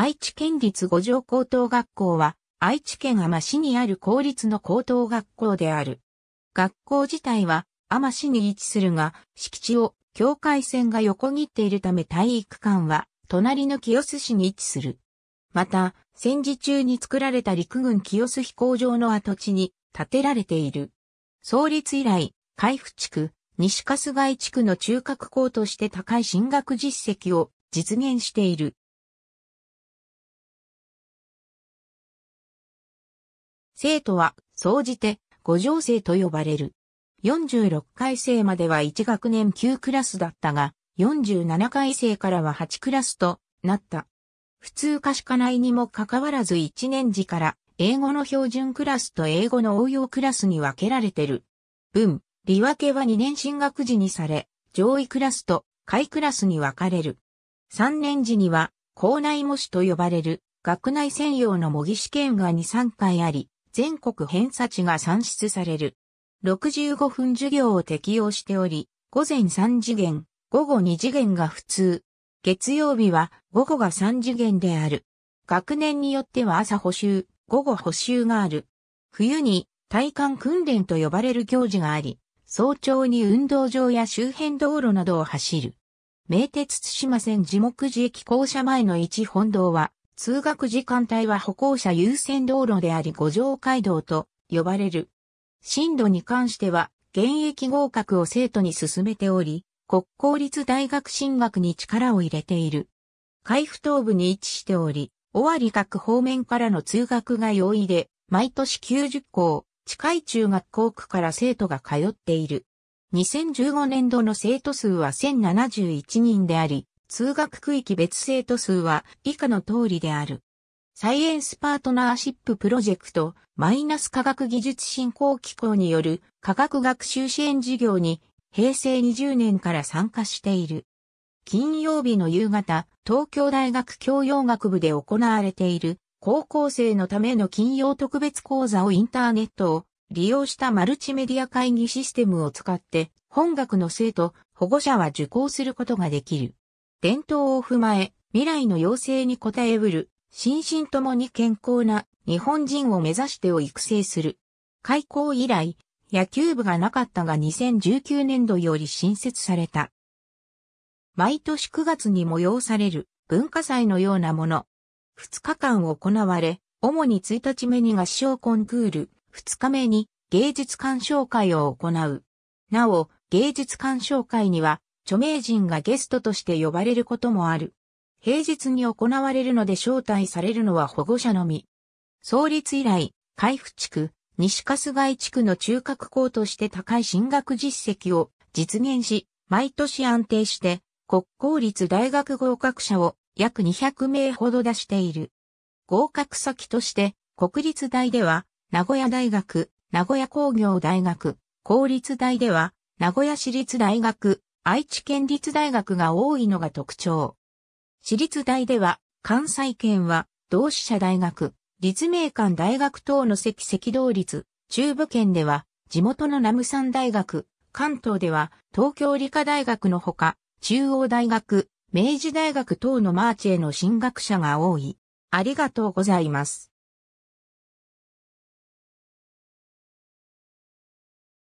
愛知県立五条高等学校は、愛知県天市にある公立の高等学校である。学校自体は、天市に位置するが、敷地を境界線が横切っているため体育館は、隣の清須市に位置する。また、戦時中に作られた陸軍清須飛行場の跡地に建てられている。創立以来、海部地区、西春日井地区の中核校として高い進学実績を実現している。生徒は、総じて、五条生と呼ばれる。46回生までは1学年9クラスだったが、47回生からは8クラスとなった。普通科しかないにもかかわらず1年時から、英語の標準クラスと英語の応用クラスに分けられてる。文、理分けは2年進学時にされ、上位クラスと下位クラスに分かれる。3年時には、校内模試と呼ばれる、学内専用の模擬試験が2、3回あり、全国偏差値が算出される。65分授業を適用しており、午前3次元、午後2次元が普通。月曜日は午後が3次元である。学年によっては朝補修、午後補修がある。冬に体幹訓練と呼ばれる行事があり、早朝に運動場や周辺道路などを走る。名鉄津島線地木寺駅校舎前の一本堂は、通学時間帯は歩行者優先道路であり五条街道と呼ばれる。進路に関しては、現役合格を生徒に進めており、国公立大学進学に力を入れている。海部東部に位置しており、尾張各方面からの通学が容易で、毎年90校、近い中学校区から生徒が通っている。2015年度の生徒数は1071人であり、通学区域別生徒数は以下の通りである。サイエンスパートナーシッププロジェクト、マイナス科学技術振興機構による科学学習支援事業に平成20年から参加している。金曜日の夕方、東京大学教養学部で行われている高校生のための金曜特別講座をインターネットを利用したマルチメディア会議システムを使って本学の生徒、保護者は受講することができる。伝統を踏まえ、未来の要請に応えうる、心身ともに健康な日本人を目指してを育成する。開校以来、野球部がなかったが2019年度より新設された。毎年9月に催される文化祭のようなもの。2日間行われ、主に1日目に合唱コンクール、2日目に芸術鑑賞会を行う。なお、芸術鑑賞会には著名人がゲストとして呼ばれることもある。平日に行われるので招待されるのは保護者のみ。創立以来、海部地区、西春日井地区の中核校として高い進学実績を実現し、毎年安定して国公立大学合格者を約200名ほど出している。合格先として国立大では名古屋大学、名古屋工業大学、公立大では名古屋市立大学、愛知県立大学が多いのが特徴。私立大では、関西圏は、同志社大学、立命館大学等の席赤道立、中部圏では、地元の南山大学、関東では、東京理科大学のほか、中央大学、明治大学等のマーチへの進学者が多い。ありがとうございます。